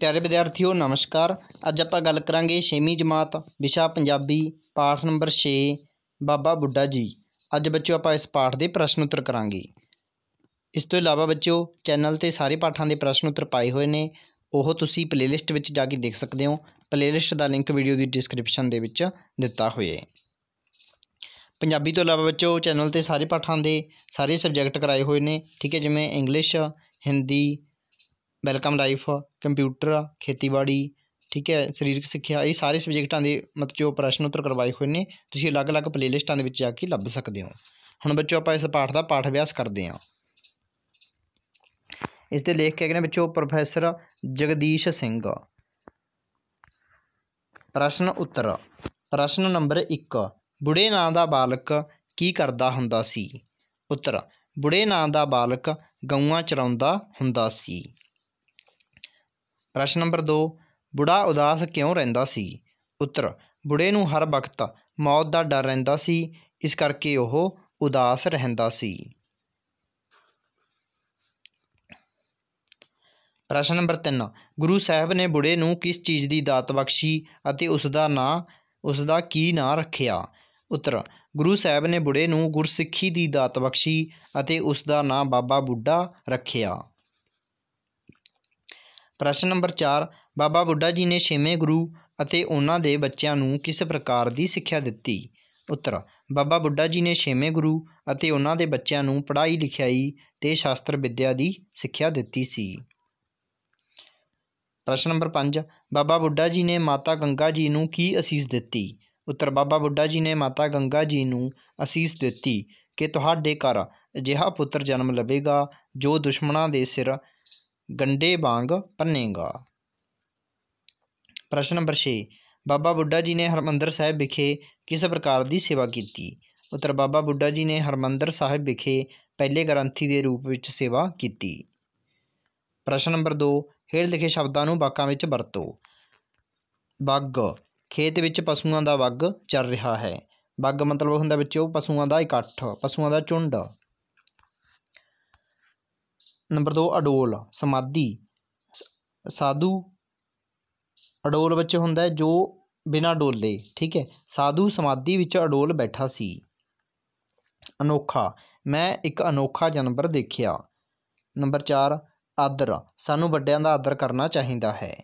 ਪਿਆਰੇ ਵਿਦਿਆਰਥੀਓ ਨਮਸਕਾਰ ਅੱਜ ਆਪਾਂ ਗੱਲ ਕਰਾਂਗੇ 6ਵੀਂ ਜਮਾਤ ਵਿਸ਼ਾ ਪੰਜਾਬੀ ਪਾਠ ਨੰਬਰ 6 ਬਾਬਾ ਬੁੱਢਾ ਜੀ ਅੱਜ ਬੱਚਿਓ ਆਪਾਂ ਇਸ ਪਾਠ ਦੇ ਪ੍ਰਸ਼ਨ ਉੱਤਰ ਕਰਾਂਗੇ ਇਸ ਤੋਂ ਇਲਾਵਾ ਬੱਚਿਓ ਚੈਨਲ ਤੇ ਸਾਰੇ ਪਾਠਾਂ ਦੇ ਪ੍ਰਸ਼ਨ ਉੱਤਰ ਪਾਏ ਹੋਏ ਨੇ ਉਹ ਤੁਸੀਂ ਪਲੇਲਿਸਟ ਵਿੱਚ ਜਾ ਕੇ ਦੇਖ ਸਕਦੇ ਹੋ ਪਲੇਲਿਸਟ ਦਾ ਲਿੰਕ ਵੀਡੀਓ ਦੀ ਡਿਸਕ੍ਰਿਪਸ਼ਨ ਦੇ ਵਿੱਚ ਦਿੱਤਾ ਹੋਇਆ ਹੈ ਪੰਜਾਬੀ ਤੋਂ ਇਲਾਵਾ ਬੱਚਿਓ ਚੈਨਲ ਤੇ ਸਾਰੇ ਪਾਠਾਂ ਦੇ ਸਾਰੇ ਸਬਜੈਕਟ ਕਰਾਏ ਹੋਏ ਨੇ ਠੀਕ ਹੈ ਜਿਵੇਂ English Hindi welcome life computer ਖੇਤੀਬਾੜੀ ਠੀਕ ਹੈ ਸਰੀਰਕ ਸਿੱਖਿਆ ਇਹ ਸਾਰੇ ਸਬਜੈਕਟਾਂ ਦੇ ਮਤਲਬ ਜੋ ਪ੍ਰਸ਼ਨ ਉੱਤਰ ਕਰਵਾਏ ਹੋਏ ਨੇ ਤੁਸੀਂ ਅਲੱਗ-ਅਲੱਗ ਪਲੇਲਿਸਟਾਂ ਦੇ ਵਿੱਚ ਜਾ ਕੇ ਲੱਭ ਸਕਦੇ ਹੋ ਹੁਣ ਬੱਚੋ ਆਪਾਂ ਇਸ ਪਾਠ ਦਾ ਪਾਠ ਅਭਿਆਸ ਕਰਦੇ ਹਾਂ ਇਸ ਦੇ ਲੇਖਕ ਹੈਗੇ ਨੇ ਬੱਚੋ ਪ੍ਰੋਫੈਸਰ ਜਗਦੀਸ਼ ਸਿੰਘ ਪ੍ਰਸ਼ਨ ਉੱਤਰ ਪ੍ਰਸ਼ਨ ਨੰਬਰ 1 ਬੁੜੇ ਨਾਂ ਦਾ ਬਾਲਕ ਕੀ ਕਰਦਾ ਹੁੰਦਾ ਸੀ ਉੱਤਰ ਬੁੜੇ ਨਾਂ ਦਾ ਬਾਲਕ ਗਊਆਂ ਚਰਾਉਂਦਾ ਹੁੰਦਾ ਸੀ ਪ੍ਰਸ਼ਨ ਨੰਬਰ 2 ਬੁੜਾ ਉਦਾਸ ਕਿਉਂ ਰਹਿੰਦਾ ਸੀ ਉੱਤਰ ਬੁੜੇ ਨੂੰ ਹਰ ਵਕਤ ਮੌਤ ਦਾ ਡਰ ਰਹਿੰਦਾ ਸੀ ਇਸ ਕਰਕੇ ਉਹ ਉਦਾਸ ਰਹਿੰਦਾ ਸੀ ਪ੍ਰਸ਼ਨ ਨੰਬਰ 3 ਗੁਰੂ ਸਾਹਿਬ ਨੇ ਬੁੜੇ ਨੂੰ ਕਿਸ ਚੀਜ਼ ਦੀ ਦਾਤ ਬਖਸ਼ੀ ਅਤੇ ਉਸ ਦਾ ਨਾਂ ਉਸ ਦਾ ਕੀ ਨਾਂ ਰੱਖਿਆ ਉੱਤਰ ਗੁਰੂ ਸਾਹਿਬ ਨੇ ਬੁੜੇ ਨੂੰ ਗੁਰਸਿੱਖੀ ਦੀ ਦਾਤ ਬਖਸ਼ੀ ਅਤੇ ਉਸ ਦਾ ਨਾਂ ਬਾਬਾ ਬੁੱਢਾ ਰੱਖਿਆ ਪ੍ਰਸ਼ਨ ਨੰਬਰ 4 ਬਾਬਾ ਬੁੱਢਾ ਜੀ ਨੇ ਛੇਵੇਂ ਗੁਰੂ ਅਤੇ ਉਹਨਾਂ ਦੇ ਬੱਚਿਆਂ ਨੂੰ ਕਿਸ ਪ੍ਰਕਾਰ ਦੀ ਸਿੱਖਿਆ ਦਿੱਤੀ ਉੱਤਰ ਬਾਬਾ ਬੁੱਢਾ ਜੀ ਨੇ ਛੇਵੇਂ ਗੁਰੂ ਅਤੇ ਉਹਨਾਂ ਦੇ ਬੱਚਿਆਂ ਨੂੰ ਪੜ੍ਹਾਈ ਲਿਖਾਈ ਤੇ ਸ਼ਾਸਤਰ ਵਿੱਦਿਆ ਦੀ ਸਿੱਖਿਆ ਦਿੱਤੀ ਸੀ ਪ੍ਰਸ਼ਨ ਨੰਬਰ 5 ਬਾਬਾ ਬੁੱਢਾ ਜੀ ਨੇ ਮਾਤਾ ਗੰਗਾ ਜੀ ਨੂੰ ਕੀ ਅਸੀਸ ਦਿੱਤੀ ਉੱਤਰ ਬਾਬਾ ਬੁੱਢਾ ਜੀ ਨੇ ਮਾਤਾ ਗੰਗਾ ਜੀ ਨੂੰ ਅਸੀਸ ਦਿੱਤੀ ਕਿ ਤੁਹਾਡੇ ਘਰ ਅਜਿਹਾ ਪੁੱਤਰ ਜਨਮ ਲਵੇਗਾ ਜੋ ਦੁਸ਼ਮਣਾਂ ਦੇ ਸਿਰ ਗੰਡੇ ਵਾਂਗ ਭੰਨੇਗਾ ਪ੍ਰਸ਼ਨ ਨੰਬਰ 6 ਬਾਬਾ ਬੁੱਢਾ ਜੀ ਨੇ ਹਰਮੰਦਰ ਸਾਹਿਬ ਵਿਖੇ ਕਿਸ ਪ੍ਰਕਾਰ ਦੀ ਸੇਵਾ ਕੀਤੀ ਉੱਤਰ ਬਾਬਾ ਬੁੱਢਾ ਜੀ ਨੇ ਹਰਮੰਦਰ ਸਾਹਿਬ ਵਿਖੇ ਪਹਿਲੇ ਗ੍ਰੰਥੀ ਦੇ ਰੂਪ ਵਿੱਚ ਸੇਵਾ ਕੀਤੀ ਪ੍ਰਸ਼ਨ ਨੰਬਰ 2 ਹੇਠ ਲਿਖੇ ਸ਼ਬਦਾਂ ਨੂੰ ਵਾਕਾਂ ਵਿੱਚ ਵਰਤੋ ਬੱਗ ਖੇਤ ਵਿੱਚ ਪਸ਼ੂਆਂ ਦਾ ਵੱਗ ਚੱਲ ਰਿਹਾ ਹੈ ਬੱਗ ਮਤਲਬ ਹੁੰਦਾ ਵਿੱਚ ਉਹ ਪਸ਼ੂਆਂ ਦਾ ਇਕੱਠ ਪਸ਼ੂਆਂ ਦਾ ਝੁੰਡ ਨੰਬਰ 2 ਅਡੋਲ ਸਮਾਦੀ ਸਾਧੂ ਅਡੋਲ ਵਿੱਚ ਹੁੰਦਾ ਜੋ ਬਿਨਾਂ ਡੋਲੇ ਠੀਕ ਹੈ ਸਾਧੂ ਸਮਾਦੀ ਵਿੱਚ ਅਡੋਲ ਬੈਠਾ ਸੀ ਅਨੋਖਾ ਮੈਂ ਇੱਕ ਅਨੋਖਾ ਜਾਨਵਰ ਦੇਖਿਆ ਨੰਬਰ 4 ਆਦਰ ਸਾਨੂੰ ਵੱਡਿਆਂ ਦਾ ਆਦਰ ਕਰਨਾ ਚਾਹੀਦਾ ਹੈ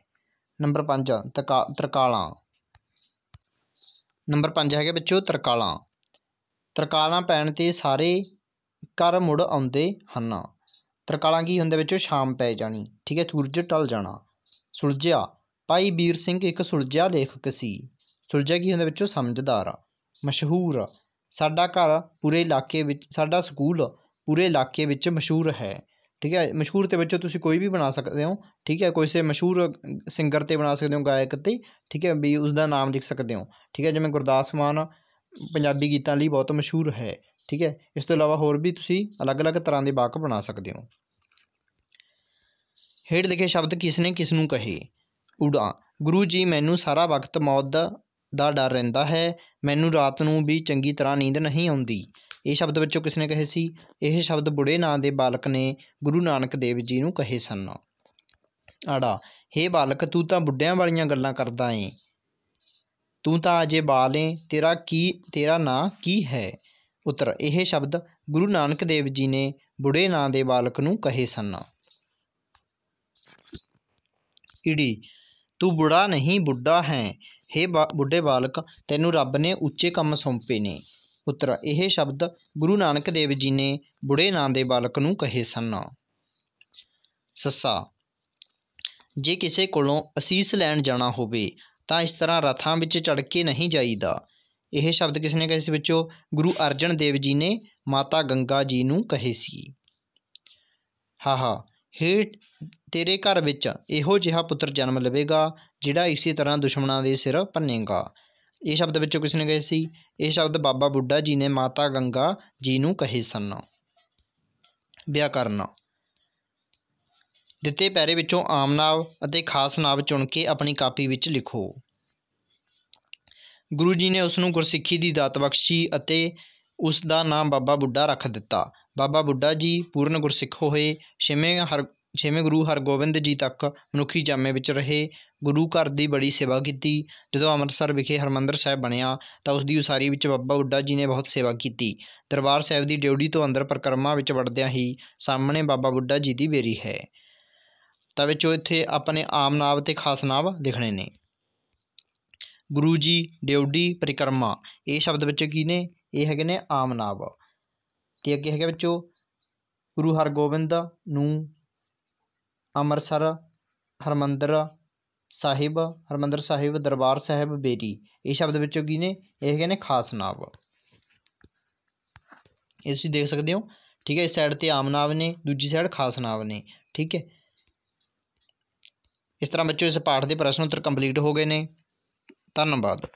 ਨੰਬਰ 5 ਤਰਕਾਲਾਂ ਨੰਬਰ 5 ਹੈਗੇ ਬੱਚੋ ਤਰਕਾਲਾਂ ਤਰਕਾਲਾਂ ਪੈਣ ਤੇ ਸਾਰੇ ਕਰ ਮੁੜ ਆਉਂਦੇ ਹਨ ਤਰਕਾਲਾਂ ਕੀ ਹੁੰਦੇ ਵਿੱਚੋਂ ਸ਼ਾਮ ਪੈ ਜਾਣੀ ਠੀਕ ਹੈ ਸੂਰਜ ਟਲ ਜਾਣਾ ਸੁਲਝਿਆ ਭਾਈ ਵੀਰ ਸਿੰਘ ਇੱਕ ਸੁਲਝਿਆ ਲੇਖਕ ਸੀ ਸੁਲਝਿਆ ਕੀ ਹੁੰਦੇ ਵਿੱਚੋਂ ਸਮਝਦਾਰ ਮਸ਼ਹੂਰ ਸਾਡਾ ਘਰ ਪੂਰੇ ਇਲਾਕੇ ਵਿੱਚ ਸਾਡਾ ਸਕੂਲ ਪੂਰੇ ਇਲਾਕੇ ਵਿੱਚ ਮਸ਼ਹੂਰ ਹੈ ਠੀਕ ਹੈ ਮਸ਼ਹੂਰ ਤੇ ਵਿੱਚੋਂ ਤੁਸੀਂ ਕੋਈ ਵੀ ਬਣਾ ਸਕਦੇ ਹੋ ਠੀਕ ਹੈ ਕੋਈ ਸੇ ਮਸ਼ਹੂਰ ਸਿੰਗਰ ਤੇ ਬਣਾ ਸਕਦੇ ਹੋ ਗਾਇਕ ਤੇ ਠੀਕ ਹੈ ਵੀ ਉਸ ਦਾ ਨਾਮ ਲਿਖ ਸਕਦੇ ਹੋ ਠੀਕ ਹੈ ਜਿਵੇਂ ਗੁਰਦਾਸ ਮਾਨ ਪੰਜਾਬੀ ਗੀਤਾਂ ਲਈ ਬਹੁਤ ਮਸ਼ਹੂਰ ਹੈ ਠੀਕ ਹੈ ਇਸ ਤੋਂ ਇਲਾਵਾ ਹੋਰ ਵੀ ਤੁਸੀਂ ਅਲੱਗ-ਅਲੱਗ ਤਰ੍ਹਾਂ ਦੇ ਵਾਕ ਬਣਾ ਸਕਦੇ ਹੋ ਹੇਠ ਦੇਖੇ ਸ਼ਬਦ ਕਿਸ ਨੇ ਕਿਸ ਨੂੰ ਕਹੇ ਉਡਾ ਗੁਰੂ ਜੀ ਮੈਨੂੰ ਸਾਰਾ ਵਕਤ ਮੌਤ ਦਾ ਦਾ ਡਰ ਰਹਿੰਦਾ ਹੈ ਮੈਨੂੰ ਰਾਤ ਨੂੰ ਵੀ ਚੰਗੀ ਤਰ੍ਹਾਂ ਨੀਂਦ ਨਹੀਂ ਆਉਂਦੀ ਇਹ ਸ਼ਬਦ ਵਿੱਚੋਂ ਕਿਸ ਨੇ ਕਹੇ ਸੀ ਇਹ ਸ਼ਬਦ ਬੁੜੇ ਨਾਂ ਦੇ ਬਾਲਕ ਨੇ ਗੁਰੂ ਨਾਨਕ ਦੇਵ ਜੀ ਨੂੰ ਕਹੇ ਸਨ ਆੜਾ ਹੇ ਬਾਲਕ ਤੂੰ ਤਾਂ ਬੁੱਢਿਆਂ ਵਾਲੀਆਂ ਗੱਲਾਂ ਕਰਦਾ ਏ ਤੂੰ ਤਾਂ ਅਜੇ ਬਾਲ ਏ ਤੇਰਾ ਕੀ ਤੇਰਾ ਨਾਂ ਕੀ ਹੈ ਉਤਰ ਇਹ ਸ਼ਬਦ ਗੁਰੂ ਨਾਨਕ ਦੇਵ ਜੀ ਨੇ ਬੁੜੇ ਨਾਂ ਦੇ ਬਾਲਕ ਨੂੰ ਕਹੇ ਸਨ ਈੜੀ ਤੂੰ ਬੁੜਾ ਨਹੀਂ ਬੁੱਢਾ ਹੈ हे ਬੁੱਢੇ ਬਾਲਕ ਤੈਨੂੰ ਰੱਬ ਨੇ ਉੱਚੇ ਕੰਮ ਸੌਂਪੇ ਨੇ ਉਤਰ ਇਹ ਸ਼ਬਦ ਗੁਰੂ ਨਾਨਕ ਦੇਵ ਜੀ ਨੇ ਬੁੜੇ ਨਾਂ ਦੇ ਬਾਲਕ ਨੂੰ ਕਹੇ ਸਨ ਸੱਸਾ ਜੇ ਕਿਸੇ ਕੋਲੋਂ ਅਸੀਸ ਲੈਣ ਜਾਣਾ ਹੋਵੇ ਤਾਂ ਇਸ ਤਰ੍ਹਾਂ ਰਥਾਂ ਵਿੱਚ ਚੜ ਕੇ ਨਹੀਂ ਜਾਈਦਾ ਇਹ ਸ਼ਬਦ ਕਿਸ ਨੇ ਕਹੇ ਸੀ ਵਿੱਚੋਂ ਗੁਰੂ ਅਰਜਨ ਦੇਵ ਜੀ ਨੇ ਮਾਤਾ ਗੰਗਾ ਜੀ ਨੂੰ ਕਹੇ ਸੀ ਹਾ ਹਾ ਹੇ ਤੇਰੇ ਘਰ ਵਿੱਚ ਇਹੋ ਜਿਹਾ ਪੁੱਤਰ ਜਨਮ ਲਵੇਗਾ ਜਿਹੜਾ ਇਸੇ ਤਰ੍ਹਾਂ ਦੁਸ਼ਮਣਾਂ ਦੇ ਸਿਰ ਪੰਨੇਗਾ ਇਹ ਸ਼ਬਦ ਵਿੱਚੋਂ ਕਿਸ ਨੇ ਕਹੇ ਸੀ ਇਹ ਸ਼ਬਦ ਬਾਬਾ ਬੁੱਢਾ ਜੀ ਨੇ ਮਾਤਾ ਗੰਗਾ ਜੀ ਨੂੰ ਕਹੇ ਸਨ ਵਿਆਕਰਨ ਦਿੱਤੇ ਪੈਰੇ ਵਿੱਚੋਂ ਆਮ ਨਾਵ ਅਤੇ ਖਾਸ ਨਾਵ ਚੁਣ ਕੇ ਆਪਣੀ ਕਾਪੀ ਵਿੱਚ ਲਿਖੋ ਗੁਰੂ ਜੀ ਨੇ ਉਸ ਨੂੰ ਗੁਰਸਿੱਖੀ ਦੀ ਦਾਤ ਬਖਸ਼ੀ ਅਤੇ ਉਸ ਦਾ ਨਾਮ ਬਾਬਾ ਬੁੱਢਾ ਰੱਖ ਦਿੱਤਾ ਬਾਬਾ ਬੁੱਢਾ ਜੀ ਪੂਰਨ ਗੁਰਸਿੱਖ ਹੋਏ ਛੇਵੇਂ ਹਰ ਛੇਵੇਂ ਗੁਰੂ ਹਰਗੋਬਿੰਦ ਜੀ ਤੱਕ ਮਨੁੱਖੀ ਜਾਮੇ ਵਿੱਚ ਰਹੇ ਗੁਰੂ ਘਰ ਦੀ ਬੜੀ ਸੇਵਾ ਕੀਤੀ ਜਦੋਂ ਅੰਮ੍ਰਿਤਸਰ ਵਿਖੇ ਹਰਮੰਦਰ ਸਾਹਿਬ ਬਣਿਆ ਤਾਂ ਉਸ ਦੀ ਉਸਾਰੀ ਵਿੱਚ ਬਾਬਾ ਬੁੱਢਾ ਜੀ ਨੇ ਬਹੁਤ ਸੇਵਾ ਕੀਤੀ ਦਰਬਾਰ ਸਾਹਿਬ ਦੀ ਡਿਊਟੀ ਤੋਂ ਅੰਦਰ ਪਰਕਰਮਾ ਵਿੱਚ ਵੜਦਿਆਂ ਹੀ ਸਾਹਮਣੇ ਬਾਬਾ ਬੁੱਢਾ ਜੀ ਦੀ ਬੇਰੀ ਹੈ ਤਾਂ ਵਿੱਚੋਂ ਇੱਥੇ ਆਪਣੇ ਆਮ ਨਾਮ ਤੇ ਖਾਸ ਨਾਮ ਦਿਖਣੇ ਨੇ ਗੁਰੂ ਜੀ ਡਿਉਡੀ ਪ੍ਰਕਰਮਾ ਇਹ ਸ਼ਬਦ ਵਿੱਚ ਕੀ ਨੇ ਇਹ ਹੈਗੇ ਨੇ ਆਮ ਨਾਮ ਤੇ ਅੱਗੇ ਹੈਗਾ ਵਿੱਚੋਂ ਗੁਰੂ ਹਰਗੋਬਿੰਦ ਨੂੰ ਅੰਮ੍ਰਿਤਸਰ ਹਰਮੰਦਰ ਸਾਹਿਬ ਹਰਮੰਦਰ ਸਾਹਿਬ ਦਰਬਾਰ ਸਾਹਿਬ ਬੇਰੀ ਇਹ ਸ਼ਬਦ ਵਿੱਚੋਂ ਕੀ ਨੇ ਇਹ ਹੈਗੇ ਨੇ ਖਾਸ ਨਾਮ ਇਹ ਤੁਸੀਂ ਦੇਖ ਸਕਦੇ ਹੋ ਠੀਕ ਹੈ ਇਸ ਸਾਈਡ ਤੇ ਆਮ ਨਾਮ ਨੇ ਦੂਜੀ ਸਾਈਡ ਖਾਸ ਨਾਮ ਨੇ ਠੀਕ ਹੈ ਇਸ ਤਰ੍ਹਾਂ ਬੱਚੋ ਇਸ ਪਾਠ ਦੇ ਪ੍ਰਸ਼ਨ ਉੱਤਰ ਕੰਪਲੀਟ ਹੋ ਗਏ ਨੇ ਧੰਨਵਾਦ